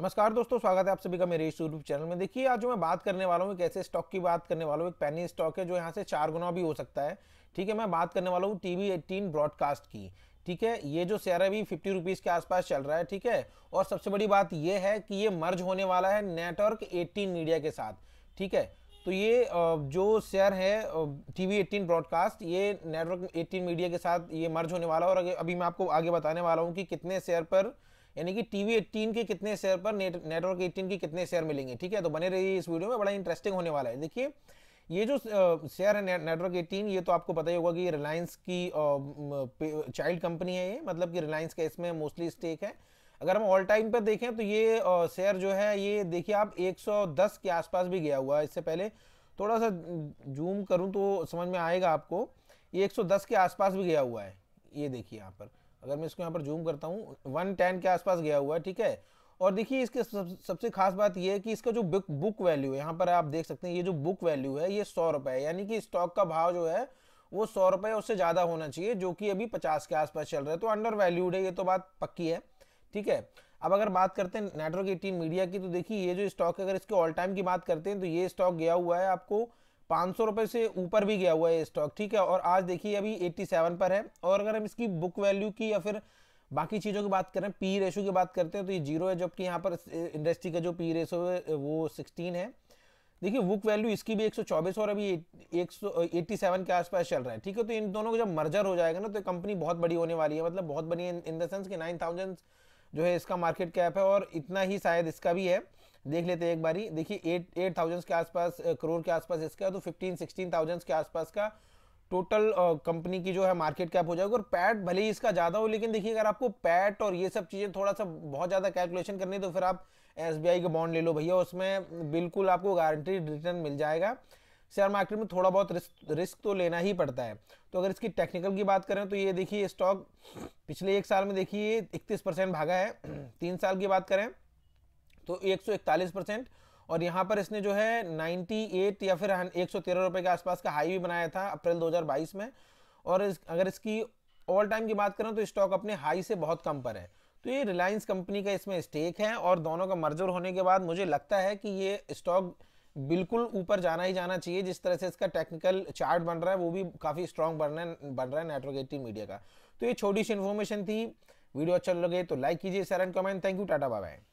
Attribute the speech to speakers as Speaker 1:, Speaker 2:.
Speaker 1: नमस्कार दोस्तों स्वागत है आप सभी का मेरे इस यूट्यूब चैनल में देखिए आज जो मैं बात करने वाला हूँ कैसे स्टॉक की बात करने वाला हूँ एक पैनी स्टॉक है जो यहाँ से चार गुना भी हो सकता है ठीक है मैं बात करने वाला हूँ टीवी एटीन ब्रॉडकास्ट की ठीक है ये जो शेयर अभी फिफ्टी रुपीज के आसपास चल रहा है ठीक है और सबसे बड़ी बात यह है कि ये मर्ज होने वाला है नेटवर्क एटीन मीडिया के साथ ठीक है तो ये जो शेयर है टीवी एटीन ब्रॉडकास्ट ये नेटवर्क एटीन मीडिया के साथ ये मर्ज होने वाला है और अभी मैं आपको आगे बताने वाला हूँ कि कितने शेयर पर यानी कि टीवी 18 के कितने शेयर पर नेटवर्क 18 के कितने शेयर मिलेंगे ठीक है तो बने रहिए इस वीडियो में बड़ा इंटरेस्टिंग होने वाला है देखिए ये जो शेयर है नेटवर्क 18 ये तो आपको पता ही होगा कि रिलायंस की चाइल्ड कंपनी है ये मतलब कि रिलायंस का इसमें मोस्टली स्टेक है अगर हम ऑल टाइम पर देखें तो ये शेयर जो है ये देखिए आप 110 के आसपास भी गया हुआ है इससे पहले थोड़ा सा जूम करूं तो समझ में आएगा आपको ये 110 के आसपास भी गया हुआ है ये देखिए यहाँ पर अगर मैं इसको यहाँ पर जूम करता हूँ वन टेन के आसपास गया हुआ है ठीक है और देखिए इसके सब, सबसे खास बात यह है कि इसका जो बुक बुक वैल्यू है यहाँ पर आप देख सकते हैं ये जो बुक वैल्यू है ये सौ रुपये यानी कि स्टॉक का भाव जो है वो सौ रुपये उससे ज़्यादा होना चाहिए जो कि अभी पचास के आसपास चल रहा है तो अंडर वैल्यूड है ये तो बात पक्की है ठीक है अब अगर बात करते हैं नेटवर्क एटीन मीडिया की तो देखिए ये जो स्टॉक अगर इसके ऑल टाइम की बात करते हैं तो ये स्टॉक गया हुआ है आपको पाँच सौ रुपये से ऊपर भी गया हुआ है स्टॉक ठीक है और आज देखिए अभी एट्टी सेवन पर है और अगर हम इसकी बुक वैल्यू की या फिर बाकी चीज़ों की बात करें पी रेशो की बात करते हैं तो ये जीरो है जबकि यहाँ पर इंडस्ट्री का जो पी रेशो है वो सिक्सटीन है देखिए बुक वैल्यू इसकी भी 124 और अभी एक सौ के आसपास चल रहा है ठीक है तो इन दोनों का जब मर्जर हो जाएगा ना तो कंपनी बहुत बड़ी होने वाली है मतलब बहुत बड़ी इन द सेंस कि नाइन थाउजेंड जो है इसका मार्केट कैप है और इतना ही शायद इसका भी है देख लेते हैं एक बारी देखिए एट एट थाउजेंड्स के आसपास करोड़ के आसपास इसका तो फिफ्टीन सिक्सटीन थाउजेंड्स के आसपास का टोटल कंपनी की जो है मार्केट कैप हो जाएगी और पैट भले ही इसका ज़्यादा हो लेकिन देखिए अगर आपको पैट और ये सब चीज़ें थोड़ा सा बहुत ज़्यादा कैलकुलेशन करनी तो फिर आप एस के बॉन्ड ले लो भैया उसमें बिल्कुल आपको गारंटी रिटर्न मिल जाएगा शेयर मार्केट में थोड़ा बहुत रिस्क रिस्क तो लेना ही पड़ता है तो अगर इसकी टेक्निकल की बात करें तो ये देखिए स्टॉक पिछले एक साल में देखिए इकतीस परसेंट भागा है तीन साल की बात करें तो 141 परसेंट और यहाँ पर इसने जो है 98 या फिर एक सौ के आसपास का हाई भी बनाया था अप्रैल 2022 में और इस, अगर इसकी ऑल टाइम की बात करें तो स्टॉक अपने हाई से बहुत कम पर है तो ये रिलायंस कंपनी का इसमें स्टेक है और दोनों का मर्जर होने के बाद मुझे लगता है कि ये स्टॉक बिल्कुल ऊपर जाना ही जाना चाहिए जिस तरह से इसका टेक्निकल चार्ट बन रहा है वो भी काफ़ी स्ट्रॉन्ग बन रहा है बन रहा है नेटवर्क एटीन मीडिया का तो ये छोटी सी इन्फॉर्मेशन थी वीडियो अच्छा लगे तो लाइक कीजिए sir and comment thank you ta ta bye